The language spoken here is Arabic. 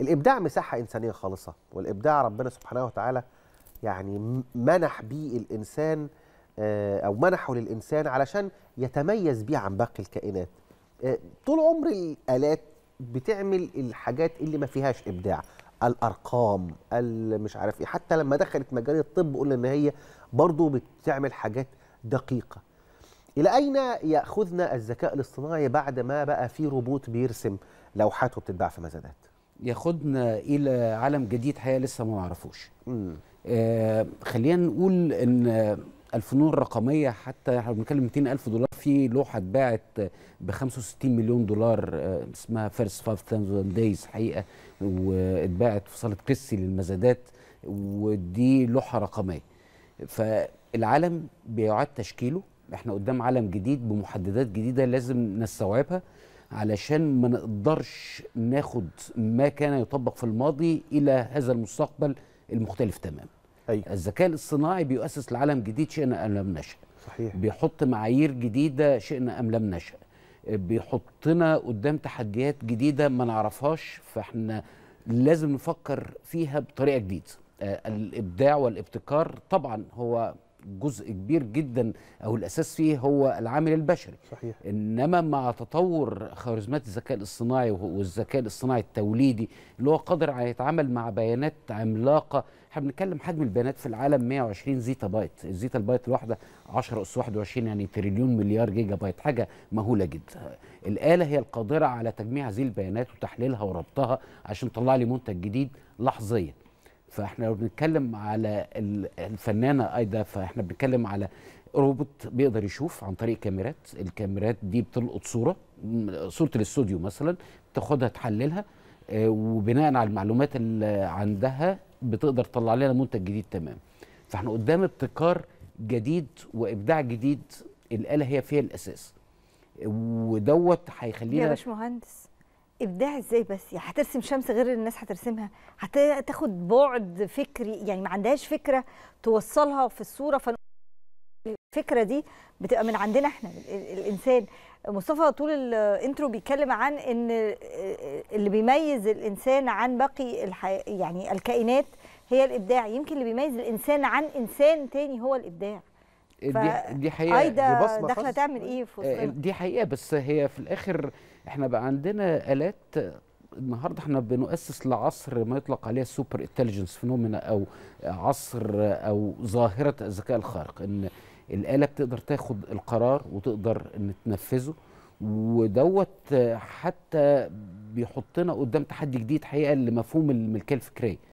الابداع مساحه انسانيه خالصه والابداع ربنا سبحانه وتعالى يعني منح بيه الانسان آه، او منحه للانسان علشان يتميز بيه عن باقي الكائنات آه، طول عمر الالات بتعمل الحاجات اللي ما فيهاش ابداع الارقام مش عارف ايه حتى لما دخلت مجال الطب قلنا ان هي برضه بتعمل حاجات دقيقه الى اين ياخذنا الذكاء الاصطناعي بعد ما بقى في روبوت بيرسم لوحات وبتتباع في مزادات ياخدنا الى عالم جديد حقيقه لسه ما نعرفوش آه خلينا نقول ان الفنون الرقميه حتى احنا بنتكلم 200 الف دولار في لوحه اتباعت ب 65 مليون دولار آه اسمها فيرست 5000 دايز حقيقه واتباعت في صاله كريسي للمزادات ودي لوحه رقميه فالعالم بيعاد تشكيله احنا قدام عالم جديد بمحددات جديده لازم نستوعبها علشان ما نقدرش ناخد ما كان يطبق في الماضي الى هذا المستقبل المختلف تماما أيوة. الذكاء الاصطناعي بيؤسس لعالم جديد شئنا ام لم نشأ صحيح. بيحط معايير جديده شئنا ام لم نشأ بيحطنا قدام تحديات جديده ما نعرفهاش فاحنا لازم نفكر فيها بطريقه جديده آه، الابداع والابتكار طبعا هو جزء كبير جدا او الاساس فيه هو العامل البشري صحيح انما مع تطور خوارزميات الذكاء الاصطناعي والذكاء الاصطناعي التوليدي اللي هو قادر على يتعامل مع بيانات عملاقه احنا بنتكلم حجم البيانات في العالم 120 زيتا بايت الزيتا البايت الواحده 10 اس 21 يعني تريليون مليار جيجا بايت حاجه مهوله جدا الاله هي القادره على تجميع هذه البيانات وتحليلها وربطها عشان تطلع لي منتج جديد لحظيا فاحنا لو بنتكلم على الفنانه ايضا فاحنا بنتكلم على روبوت بيقدر يشوف عن طريق كاميرات الكاميرات دي بتلقط صوره صوره الاستوديو مثلا تاخدها تحللها آه، وبناء على المعلومات اللي عندها بتقدر تطلع لنا منتج جديد تمام فاحنا قدام ابتكار جديد وابداع جديد الاله هي فيها الاساس ودوت هيخلينا يا باشمهندس ابداع ازاي بس يعني هترسم شمس غير الناس هترسمها هتاخد بعد فكري يعني ما عندهاش فكره توصلها في الصوره فن الفكره دي بتبقى من عندنا احنا الانسان مصطفى طول الانترو بيتكلم عن ان آه، آه، اللي بيميز الانسان عن باقي يعني الكائنات هي الابداع يمكن اللي بيميز الانسان عن انسان تاني هو الابداع دي دي حقيقه ايدا آه، داخله تعمل ايه في آه، وسطنا آه، دي حقيقه بس هي في الاخر احنا بقى عندنا الات النهارده احنا بنؤسس لعصر ما يطلق عليه السوبر انتليجنس فينومينا او عصر او ظاهره الذكاء الخارق ان الاله بتقدر تاخد القرار وتقدر ان تنفذه ودوت حتى بيحطنا قدام تحدي جديد حقيقه لمفهوم الملكيه الفكريه